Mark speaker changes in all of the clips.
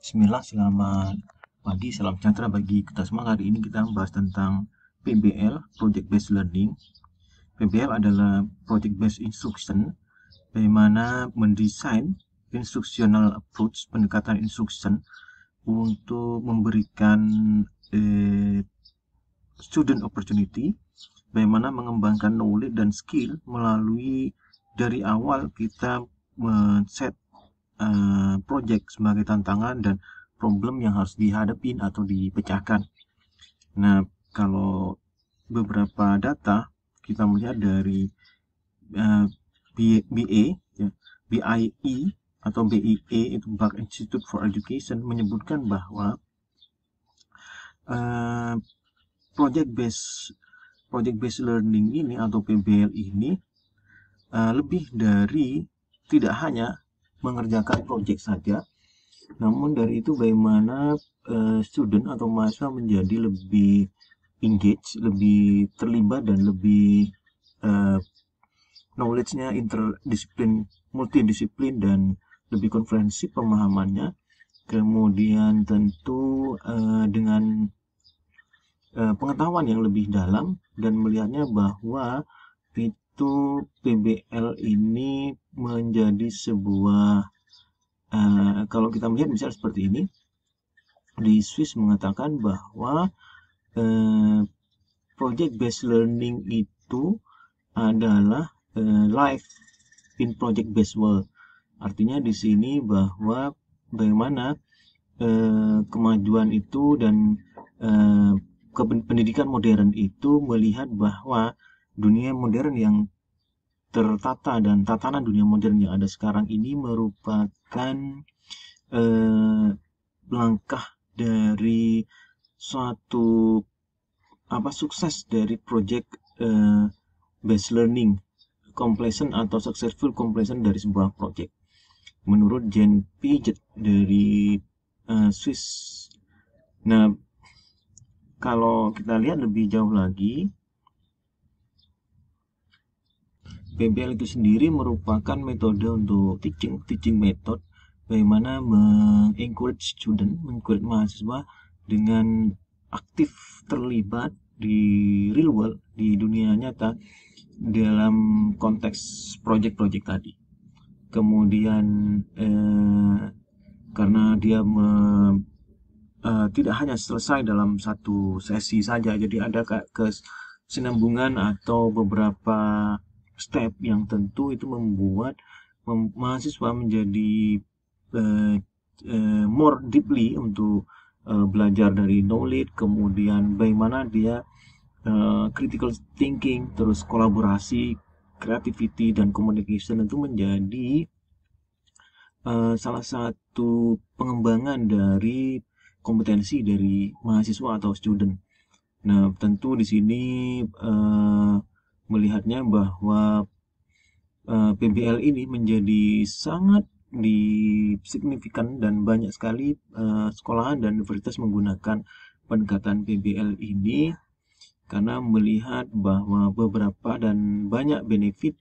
Speaker 1: Bismillah, selamat pagi, salam sejahtera bagi kita semua. Hari ini kita membahas tentang PBL, Project Based Learning. PBL adalah Project Based Instruction, bagaimana mendesain instructional approach, pendekatan instruction untuk memberikan eh, student opportunity, bagaimana mengembangkan knowledge dan skill melalui dari awal kita men-set uh, project sebagai tantangan dan problem yang harus dihadapin atau dipecahkan. Nah, kalau beberapa data kita melihat dari uh, eh, BA, ya, BIE atau BIE itu Bank Institute for Education menyebutkan bahwa uh, project based project based learning ini atau PBL ini uh, lebih dari tidak hanya mengerjakan proyek saja namun dari itu bagaimana uh, student atau masa menjadi lebih engage lebih terlibat dan lebih uh, knowledge-nya interdisiplin multidisiplin dan lebih konferensi pemahamannya kemudian tentu uh, dengan uh, pengetahuan yang lebih dalam dan melihatnya bahwa itu PBL ini menjadi sebuah uh, kalau kita melihat misalnya seperti ini di Swiss mengatakan bahwa uh, project based learning itu adalah uh, life in project based world artinya di sini bahwa bagaimana uh, kemajuan itu dan uh, pendidikan modern itu melihat bahwa dunia modern yang tertata dan tatanan dunia modern yang ada sekarang ini merupakan eh, langkah dari suatu apa sukses dari project eh, based learning completion atau successful completion dari sebuah project menurut Jen Piaget dari eh, Swiss. Nah, kalau kita lihat lebih jauh lagi, PBL itu sendiri merupakan metode untuk teaching, teaching method bagaimana mengencourage student, mengencourage mahasiswa dengan aktif terlibat di real world, di dunia nyata dalam konteks project-project tadi. Kemudian eh, karena dia me, eh, tidak hanya selesai dalam satu sesi saja, jadi ada ke, kesinambungan atau beberapa step yang tentu itu membuat mem mahasiswa menjadi uh, uh, more deeply untuk uh, belajar dari knowledge kemudian bagaimana dia uh, critical thinking terus kolaborasi creativity dan communication itu menjadi uh, salah satu pengembangan dari kompetensi dari mahasiswa atau student. Nah, tentu di sini uh, melihatnya bahwa uh, eh, PBL ini menjadi sangat signifikan dan banyak sekali uh, sekolahan dan universitas menggunakan pendekatan PBL ini karena melihat bahwa beberapa dan banyak benefit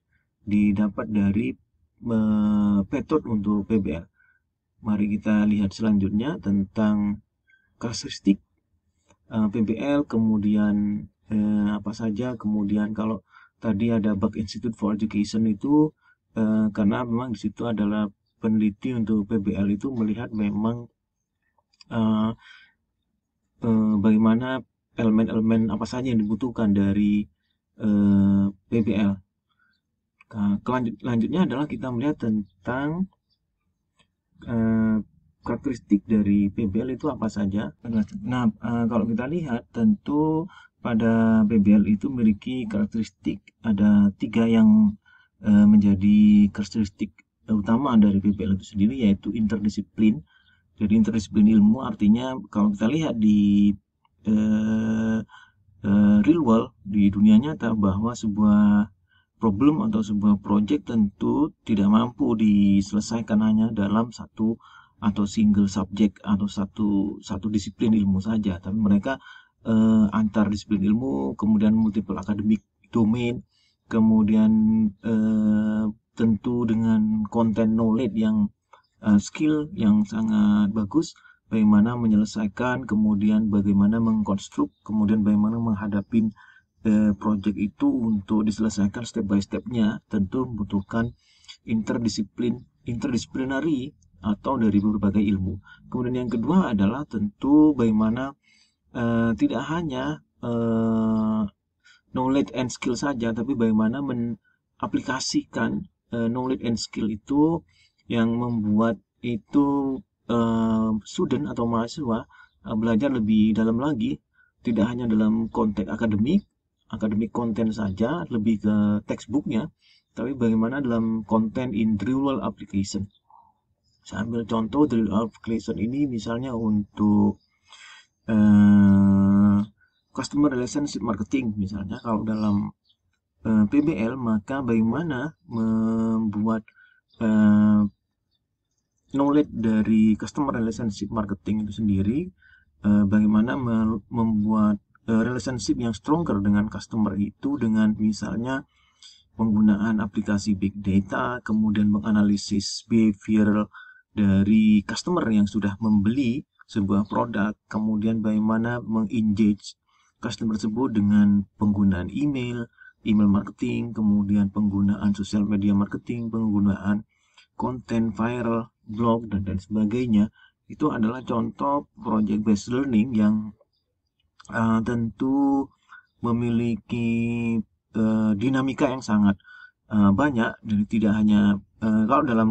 Speaker 1: didapat dari uh, eh, petot untuk PBL. Mari kita lihat selanjutnya tentang karakteristik uh, PBL kemudian uh, apa saja kemudian kalau tadi ada Buck Institute for Education itu eh, karena memang di situ adalah peneliti untuk PBL itu melihat memang eh, eh, bagaimana elemen-elemen apa saja yang dibutuhkan dari eh, PBL. Nah, adalah kita melihat tentang eh, karakteristik dari PBL itu apa saja. Nah, eh, kalau kita lihat tentu pada PBL itu memiliki karakteristik ada tiga yang e, menjadi karakteristik utama dari PBL itu sendiri yaitu interdisiplin. Jadi interdisiplin ilmu artinya kalau kita lihat di e, e, real world di dunia nyata bahwa sebuah problem atau sebuah project tentu tidak mampu diselesaikan hanya dalam satu atau single subject atau satu satu disiplin ilmu saja tapi mereka uh, antar disiplin ilmu, kemudian multiple academic domain, kemudian uh, tentu dengan konten knowledge yang uh, skill yang sangat bagus, bagaimana menyelesaikan, kemudian bagaimana mengkonstruk, kemudian bagaimana menghadapi project itu untuk diselesaikan step by stepnya, tentu membutuhkan interdisiplin interdisiplinari atau dari berbagai ilmu. Kemudian yang kedua adalah tentu bagaimana Eh, tidak hanya uh, knowledge and skill saja, tapi bagaimana mengaplikasikan uh, knowledge and skill itu yang membuat itu uh, student atau mahasiswa uh, belajar lebih dalam lagi, tidak hanya dalam konteks akademik, akademik konten saja, lebih ke textbooknya, tapi bagaimana dalam konten in real application. Saya ambil contoh the application ini misalnya untuk uh, customer relationship marketing misalnya kalau dalam uh, eh, PBL maka bagaimana membuat uh, knowledge dari customer relationship marketing itu sendiri uh, bagaimana membuat relationship yang stronger dengan customer itu dengan misalnya penggunaan aplikasi big data kemudian menganalisis behavior dari customer yang sudah membeli sebuah produk, kemudian bagaimana mengengage customer tersebut dengan penggunaan email, email marketing, kemudian penggunaan sosial media marketing, penggunaan konten viral, blog, dan dan sebagainya. Itu adalah contoh project based learning yang uh, tentu memiliki uh, dinamika yang sangat uh, banyak dan tidak hanya uh, kalau dalam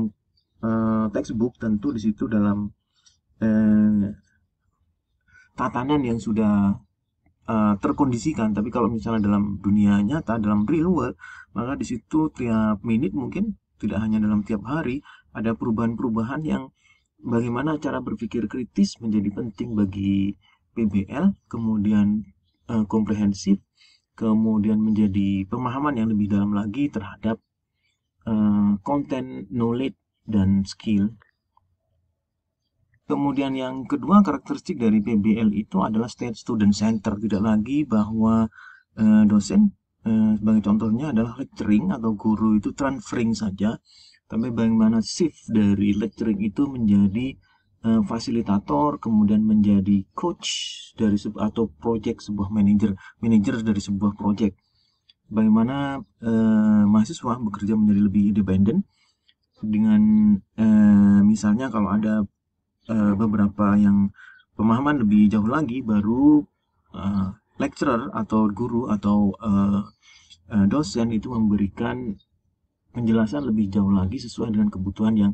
Speaker 1: uh, textbook tentu di situ dalam eh, tatanan yang sudah eh, terkondisikan tapi kalau misalnya dalam dunia nyata dalam real world maka di situ tiap menit mungkin tidak hanya dalam tiap hari ada perubahan-perubahan yang bagaimana cara berpikir kritis menjadi penting bagi PBL kemudian eh, komprehensif kemudian menjadi pemahaman yang lebih dalam lagi terhadap uh, konten knowledge dan skill Kemudian yang kedua karakteristik dari PBL itu adalah state student center, tidak lagi bahwa e, dosen e, sebagai contohnya adalah lecturing atau guru itu transferring saja, tapi bagaimana shift dari lecturing itu menjadi e, fasilitator, kemudian menjadi coach dari atau project sebuah manager, manager dari sebuah project. Bagaimana e, mahasiswa bekerja menjadi lebih independen dengan e, misalnya kalau ada uh, beberapa yang pemahaman lebih jauh lagi baru uh, lecturer atau guru atau uh, uh, dosen itu memberikan penjelasan lebih jauh lagi sesuai dengan kebutuhan yang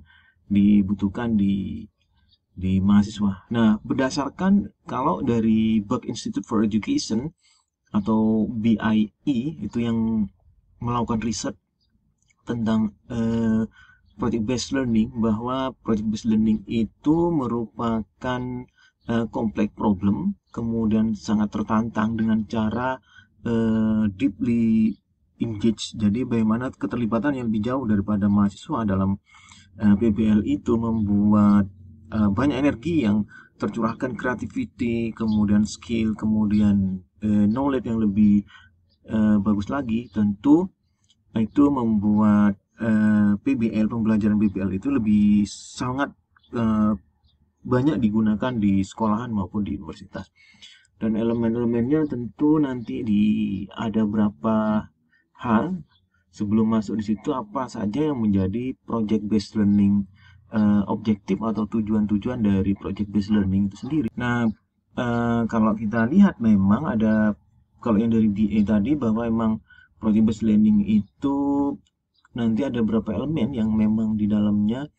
Speaker 1: dibutuhkan di di mahasiswa. Nah, berdasarkan kalau dari Buck Institute for Education atau BIE itu yang melakukan riset tentang uh, project based learning bahwa project based learning itu merupakan uh, eh, kompleks problem kemudian sangat tertantang dengan cara uh, deeply engaged jadi bagaimana keterlibatan yang lebih jauh daripada mahasiswa dalam uh, eh, PBL itu membuat uh, banyak energi yang tercurahkan creativity kemudian skill kemudian uh, knowledge yang lebih uh, bagus lagi tentu itu membuat Eh, PBL pembelajaran PBL itu lebih sangat eh, banyak digunakan di sekolahan maupun di universitas dan elemen-elemennya tentu nanti di ada berapa hal sebelum masuk di situ apa saja yang menjadi project based learning uh, objektif atau tujuan-tujuan dari project based learning itu sendiri nah uh, kalau kita lihat memang ada kalau yang dari BA tadi bahwa memang project based learning itu nanti ada berapa elemen yang memang di dalamnya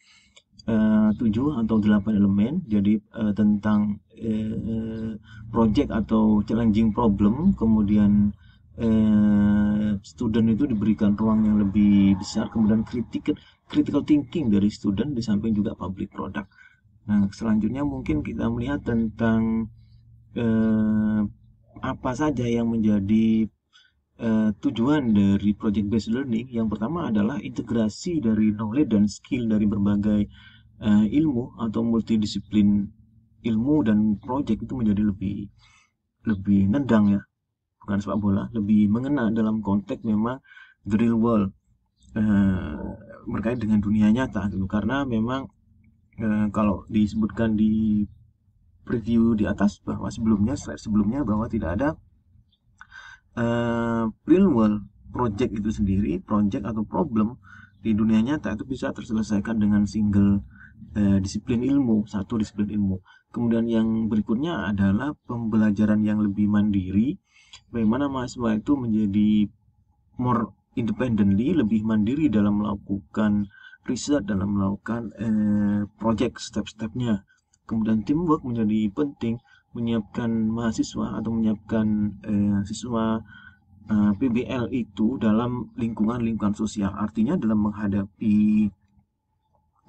Speaker 1: eh, tujuh atau delapan elemen jadi uh, tentang uh, project atau challenging problem kemudian uh, student itu diberikan ruang yang lebih besar kemudian critical critical thinking dari student di samping juga public product nah selanjutnya mungkin kita melihat tentang uh, apa saja yang menjadi uh, tujuan dari project based learning yang pertama adalah integrasi dari knowledge dan skill dari berbagai uh, ilmu atau multidisiplin ilmu dan project itu menjadi lebih lebih nendang ya bukan sepak bola lebih mengena dalam konteks memang the real world uh, berkait dengan dunia nyata gitu karena memang uh, kalau disebutkan di preview di atas bahwa sebelumnya slide sebelumnya bahwa tidak ada uh, real world project itu sendiri, project atau problem di dunia nyata itu bisa terselesaikan dengan single uh, disiplin ilmu, satu disiplin ilmu. Kemudian yang berikutnya adalah pembelajaran yang lebih mandiri, bagaimana mahasiswa itu menjadi more independently, lebih mandiri dalam melakukan riset, dalam melakukan uh, project step-stepnya. Kemudian teamwork menjadi penting menyiapkan mahasiswa atau menyiapkan eh, siswa eh, PBL itu dalam lingkungan-lingkungan sosial artinya dalam menghadapi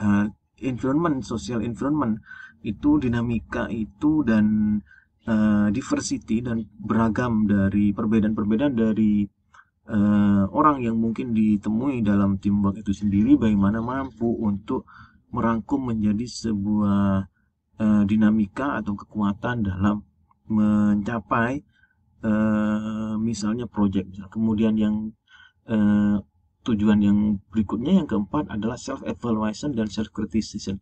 Speaker 1: eh, environment sosial environment itu dinamika itu dan eh, diversity dan beragam dari perbedaan-perbedaan dari eh, orang yang mungkin ditemui dalam timbang itu sendiri bagaimana mampu untuk merangkum menjadi sebuah Eh, dinamika atau kekuatan dalam mencapai eh, misalnya project. Kemudian yang eh, tujuan yang berikutnya yang keempat adalah self evaluation dan self criticism.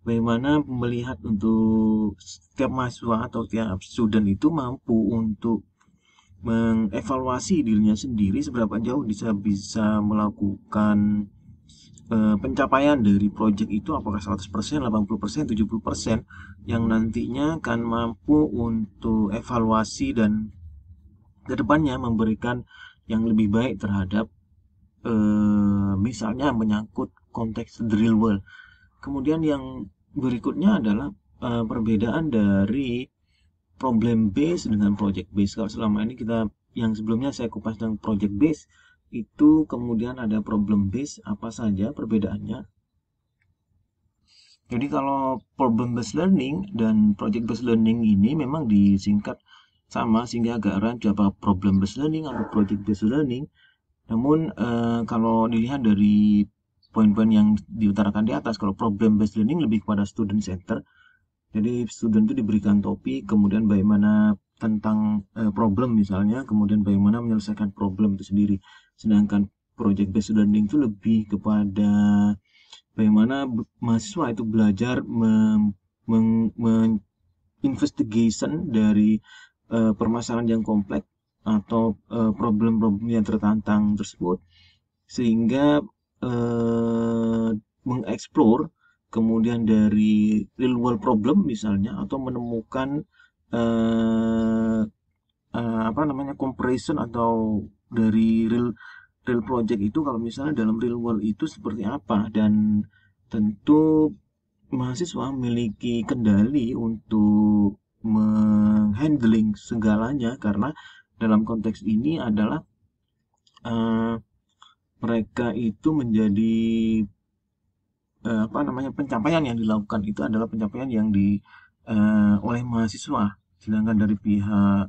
Speaker 1: Bagaimana melihat untuk setiap mahasiswa atau tiap student itu mampu untuk mengevaluasi dirinya sendiri seberapa jauh bisa bisa melakukan Eh, pencapaian dari project itu apakah 100%, 80%, 70% yang nantinya akan mampu untuk evaluasi dan kedepannya memberikan yang lebih baik terhadap eh, misalnya menyangkut konteks the real world. Kemudian yang berikutnya adalah eh, perbedaan dari problem base dengan project base Kalau selama ini kita yang sebelumnya saya kupas tentang project base itu kemudian ada problem base apa saja perbedaannya jadi kalau problem based learning dan project based learning ini memang disingkat sama sehingga agak rancu apa problem based learning atau project based learning namun eh, kalau dilihat dari poin-poin yang diutarakan di atas kalau problem based learning lebih kepada student center jadi student itu diberikan topik kemudian bagaimana tentang eh, problem misalnya kemudian bagaimana menyelesaikan problem itu sendiri sedangkan project based learning itu lebih kepada bagaimana mahasiswa itu belajar menginvestigasi men, men, dari uh, permasalahan yang kompleks atau eh, problem-problem uh, yang tertantang tersebut sehingga uh, mengeksplor kemudian dari real world problem misalnya atau menemukan uh, uh, apa namanya comparison atau dari real real project itu kalau misalnya dalam real world itu seperti apa dan tentu mahasiswa memiliki kendali untuk menghandling segalanya karena dalam konteks ini adalah uh, mereka itu menjadi uh, apa namanya pencapaian yang dilakukan itu adalah pencapaian yang di uh, oleh mahasiswa sedangkan dari pihak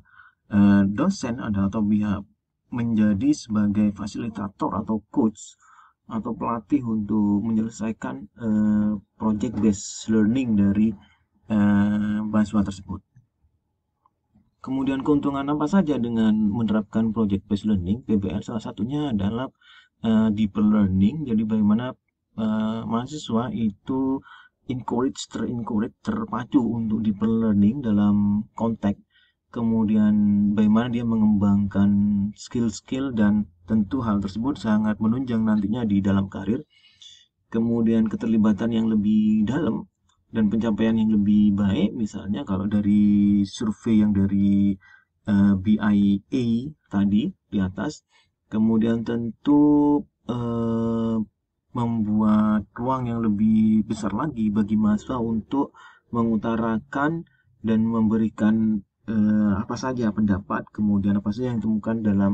Speaker 1: uh, dosen atau pihak menjadi sebagai fasilitator atau coach atau pelatih untuk menyelesaikan uh, project based learning dari uh, mahasiswa tersebut. Kemudian keuntungan apa saja dengan menerapkan project based learning? PBL salah satunya adalah uh, eh, deeper learning, jadi bagaimana uh, mahasiswa itu encourage, ter terpacu untuk deeper learning dalam konteks kemudian bagaimana dia mengembangkan skill-skill dan tentu hal tersebut sangat menunjang nantinya di dalam karir. Kemudian keterlibatan yang lebih dalam dan pencapaian yang lebih baik misalnya kalau dari survei yang dari uh, eh, BIA tadi di atas kemudian tentu uh, membuat ruang yang lebih besar lagi bagi mahasiswa untuk mengutarakan dan memberikan eh, apa saja pendapat kemudian apa saja yang ditemukan dalam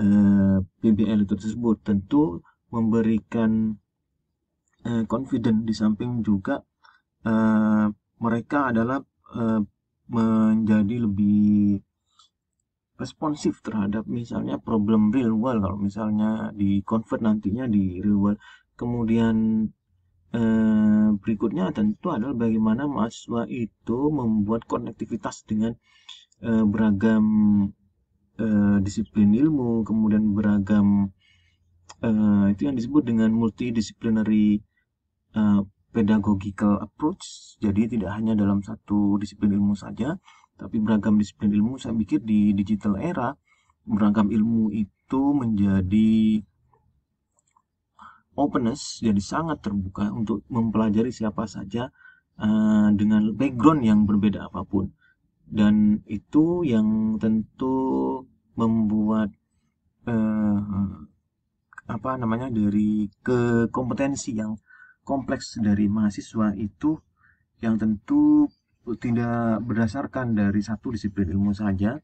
Speaker 1: eh, PBL itu tersebut tentu memberikan eh, confident di samping juga eh, mereka adalah eh, menjadi lebih responsif terhadap misalnya problem real world kalau misalnya di convert nantinya di real world kemudian Eh, berikutnya tentu adalah bagaimana mahasiswa itu membuat konektivitas dengan eh, beragam eh, disiplin ilmu, kemudian beragam itu yang disebut dengan multidisciplinary pedagogical approach. Jadi tidak hanya dalam satu disiplin ilmu saja, tapi beragam disiplin ilmu saya pikir di digital era beragam ilmu itu menjadi openness jadi sangat terbuka untuk mempelajari siapa saja uh, dengan background yang berbeda apapun dan itu yang tentu membuat uh, apa namanya dari ke kompetensi yang kompleks dari mahasiswa itu yang tentu tidak berdasarkan dari satu disiplin ilmu saja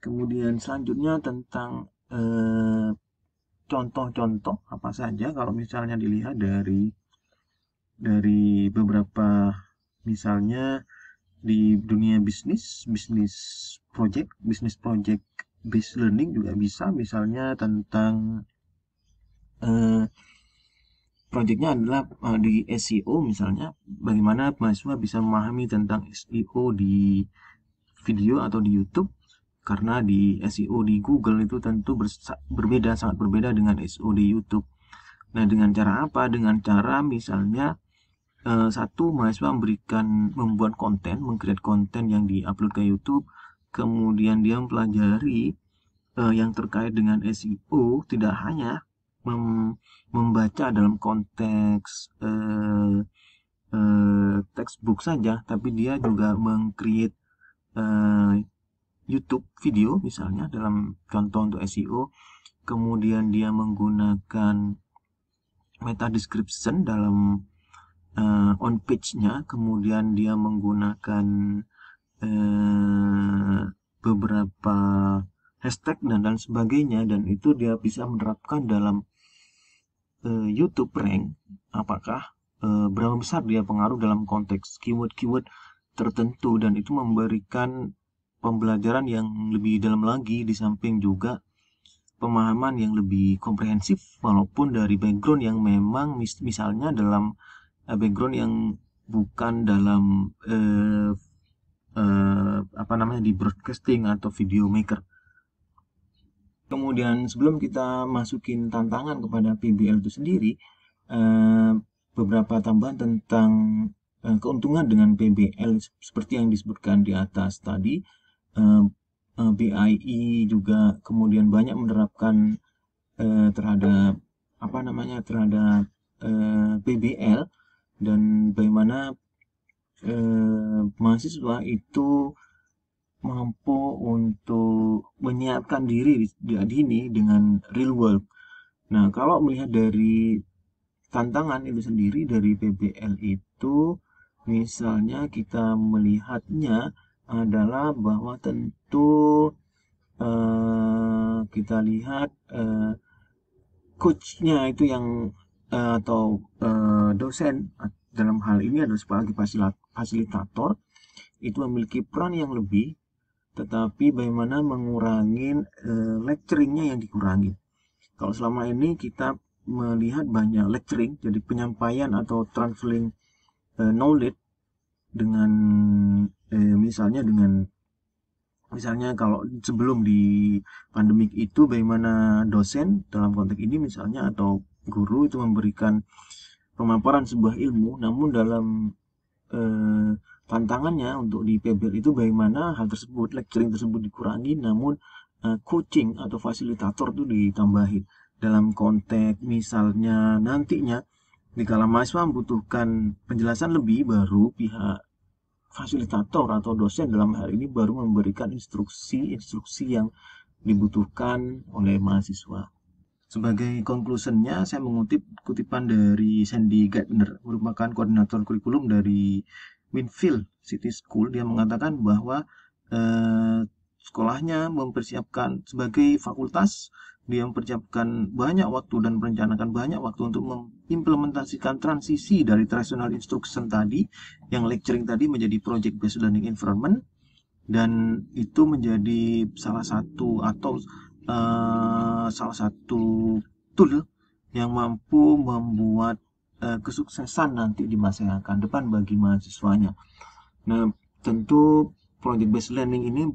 Speaker 1: kemudian selanjutnya tentang eh, contoh-contoh apa saja kalau misalnya dilihat dari dari beberapa misalnya di dunia bisnis, bisnis project, bisnis project based learning juga bisa misalnya tentang eh, projectnya adalah eh, di SEO misalnya bagaimana mahasiswa bisa memahami tentang SEO di video atau di YouTube karena di SEO di Google itu tentu berbeda sangat berbeda dengan SEO di YouTube. Nah dengan cara apa? Dengan cara misalnya eh, satu mahasiswa memberikan membuat konten, mengcreate konten yang diupload ke YouTube, kemudian dia mempelajari eh, yang terkait dengan SEO tidak hanya membaca dalam konteks eh, eh, textbook saja, tapi dia juga mengcreate eh, YouTube video misalnya dalam contoh untuk SEO kemudian dia menggunakan meta description dalam uh, on page-nya kemudian dia menggunakan uh, beberapa hashtag dan dan sebagainya dan itu dia bisa menerapkan dalam uh, YouTube rank apakah uh, berapa besar dia pengaruh dalam konteks keyword-keyword tertentu dan itu memberikan pembelajaran yang lebih dalam lagi di samping juga pemahaman yang lebih komprehensif walaupun dari background yang memang mis misalnya dalam uh, background yang bukan dalam uh, uh, apa namanya di broadcasting atau video maker. Kemudian sebelum kita masukin tantangan kepada PBL itu sendiri, beberapa tambahan tentang keuntungan dengan PBL seperti yang disebutkan di atas tadi. Eh, eh, BII e juga kemudian banyak menerapkan eh, terhadap apa namanya terhadap PBL dan bagaimana mahasiswa itu mampu untuk menyiapkan diri diadini ini dengan real world. Nah, kalau melihat dari tantangan itu sendiri dari PBL itu, misalnya kita melihatnya adalah bahwa tentu uh, kita lihat uh, coachnya itu yang uh, atau uh, dosen dalam hal ini adalah sebagai fasilitator itu memiliki peran yang lebih tetapi bagaimana mengurangi uh, lecturingnya yang dikurangi kalau selama ini kita melihat banyak lecturing jadi penyampaian atau transferring uh, knowledge dengan eh, misalnya dengan misalnya kalau sebelum di pandemik itu bagaimana dosen dalam konteks ini misalnya atau guru itu memberikan pemaparan sebuah ilmu namun dalam eh, tantangannya untuk di PBL itu bagaimana hal tersebut lecturing tersebut dikurangi namun eh, coaching atau fasilitator itu ditambahin dalam konteks misalnya nantinya di kalangan mahasiswa membutuhkan penjelasan lebih baru pihak fasilitator atau dosen dalam hal ini baru memberikan instruksi-instruksi yang dibutuhkan oleh mahasiswa. Sebagai conclusionnya, saya mengutip kutipan dari Sandy Gardner, merupakan koordinator kurikulum dari Winfield City School. Dia mengatakan bahwa eh, sekolahnya mempersiapkan sebagai fakultas dia mempersiapkan banyak waktu dan merencanakan banyak waktu untuk mengimplementasikan transisi dari traditional instruction tadi yang lecturing tadi menjadi project based learning environment dan itu menjadi salah satu atau uh, salah satu tool yang mampu membuat uh, kesuksesan nanti di masa yang akan depan bagi mahasiswanya. Nah, tentu project based learning ini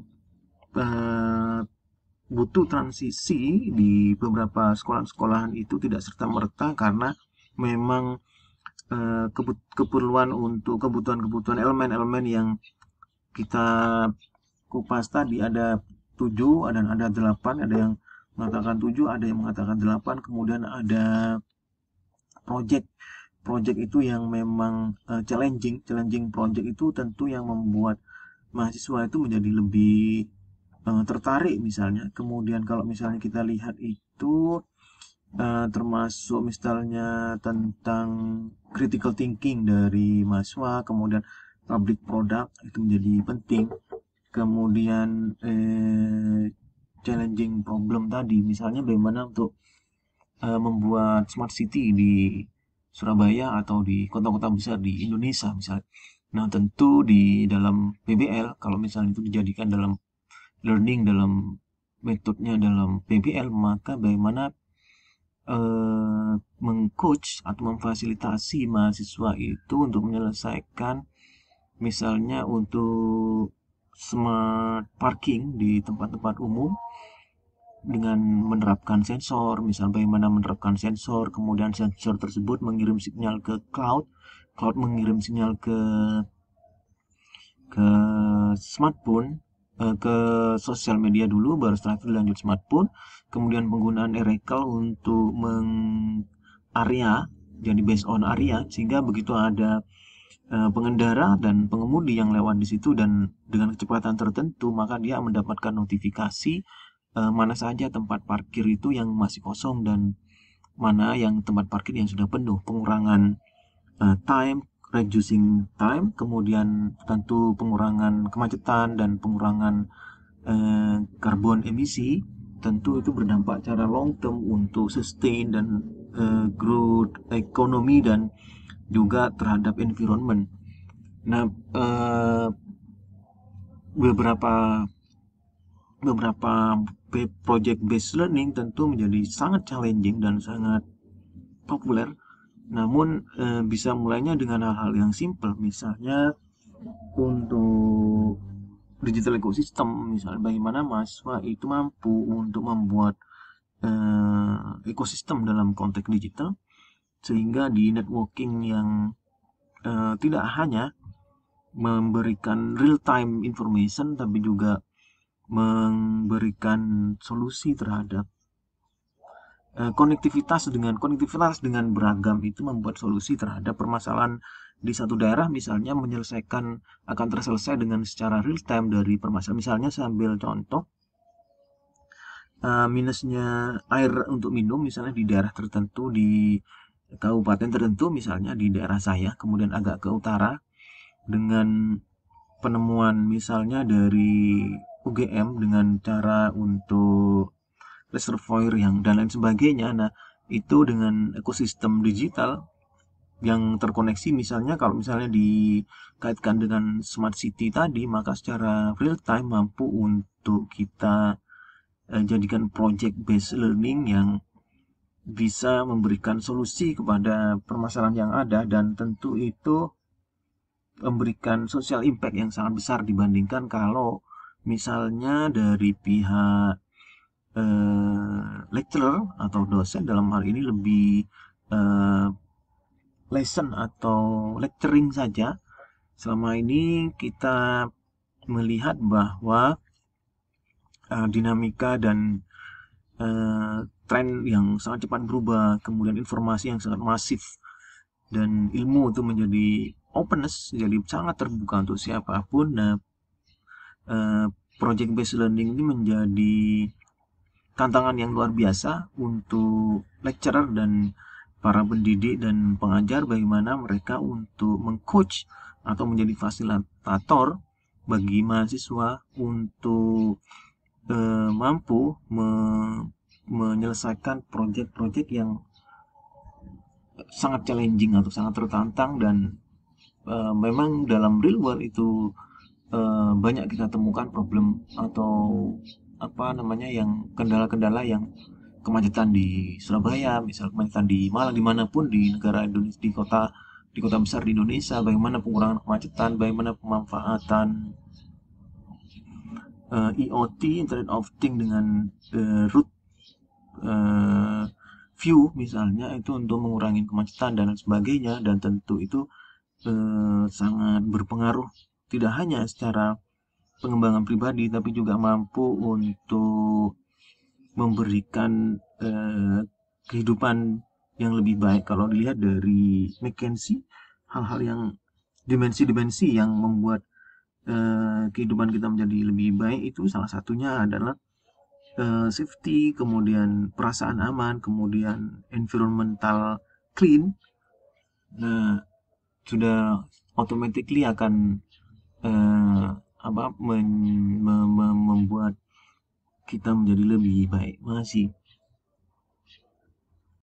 Speaker 1: Eh, butuh transisi di beberapa sekolah-sekolahan itu tidak serta merta karena memang eh, keperluan untuk kebutuhan-kebutuhan elemen-elemen yang kita kupas tadi ada tujuh ada ada delapan ada yang mengatakan tujuh ada yang mengatakan delapan kemudian ada project project itu yang memang eh, challenging challenging project itu tentu yang membuat mahasiswa itu menjadi lebih Eh, tertarik misalnya kemudian kalau misalnya kita lihat itu uh, termasuk misalnya tentang critical thinking dari mahasiswa kemudian public product itu menjadi penting kemudian eh, challenging problem tadi misalnya bagaimana untuk uh, membuat smart city di Surabaya atau di kota-kota besar di Indonesia misalnya. Nah tentu di dalam PBL kalau misalnya itu dijadikan dalam learning dalam metodenya dalam PBL maka bagaimana eh, mengcoach atau memfasilitasi mahasiswa itu untuk menyelesaikan misalnya untuk smart parking di tempat-tempat umum dengan menerapkan sensor, misalnya bagaimana menerapkan sensor, kemudian sensor tersebut mengirim sinyal ke cloud, cloud mengirim sinyal ke ke smartphone, Eh, ke sosial media dulu baru setelah itu lanjut smartphone kemudian penggunaan Oracle untuk meng area jadi based on area sehingga begitu ada eh, pengendara dan pengemudi yang lewat di situ dan dengan kecepatan tertentu maka dia mendapatkan notifikasi uh, mana saja tempat parkir itu yang masih kosong dan mana yang tempat parkir yang sudah penuh pengurangan uh, time reducing time, kemudian tentu pengurangan kemacetan dan pengurangan eh, karbon emisi, tentu itu berdampak secara long term untuk sustain dan eh, growth ekonomi dan juga terhadap environment. Nah, eh, beberapa beberapa project based learning tentu menjadi sangat challenging dan sangat populer namun e, bisa mulainya dengan hal-hal yang simpel misalnya untuk digital ecosystem, misalnya bagaimana mahasiswa itu mampu untuk membuat e, ekosistem dalam konteks digital, sehingga di networking yang e, tidak hanya memberikan real time information, tapi juga memberikan solusi terhadap Eh, konektivitas dengan konektivitas dengan beragam itu membuat solusi terhadap permasalahan di satu daerah misalnya menyelesaikan akan terselesai dengan secara real time dari permasalahan misalnya sambil contoh eh, minusnya air untuk minum misalnya di daerah tertentu di kabupaten tertentu misalnya di daerah saya kemudian agak ke utara dengan penemuan misalnya dari UGM dengan cara untuk reservoir yang dan lain sebagainya. Nah, itu dengan ekosistem digital yang terkoneksi misalnya kalau misalnya dikaitkan dengan smart city tadi maka secara real time mampu untuk kita eh, jadikan project based learning yang bisa memberikan solusi kepada permasalahan yang ada dan tentu itu memberikan social impact yang sangat besar dibandingkan kalau misalnya dari pihak uh, lecturer atau dosen dalam hal ini lebih uh, lesson atau lecturing saja selama ini kita melihat bahwa uh, dinamika dan uh, tren yang sangat cepat berubah kemudian informasi yang sangat masif dan ilmu itu menjadi openness jadi sangat terbuka untuk siapapun nah uh, project based learning ini menjadi tantangan yang luar biasa untuk lecturer dan para pendidik dan pengajar bagaimana mereka untuk mengcoach atau menjadi fasilitator bagi mahasiswa untuk e, mampu me, menyelesaikan proyek-proyek yang sangat challenging atau sangat tertantang dan e, memang dalam real world itu e, banyak kita temukan problem atau apa namanya yang kendala-kendala yang kemacetan di Surabaya, misal kemacetan di Malang dimanapun di negara Indonesia di kota di kota besar di Indonesia, bagaimana pengurangan kemacetan, bagaimana pemanfaatan uh, eh, IoT Internet of Things dengan uh, eh, root uh, eh, view misalnya itu untuk mengurangi kemacetan dan lain sebagainya dan tentu itu uh, sangat berpengaruh tidak hanya secara pengembangan pribadi tapi juga mampu untuk memberikan eh, kehidupan yang lebih baik kalau dilihat dari McKenzie hal-hal yang dimensi-dimensi yang membuat eh, kehidupan kita menjadi lebih baik itu salah satunya adalah eh, safety kemudian perasaan aman kemudian environmental clean nah sudah automatically akan eh, apa men, me, me, membuat kita menjadi lebih baik masih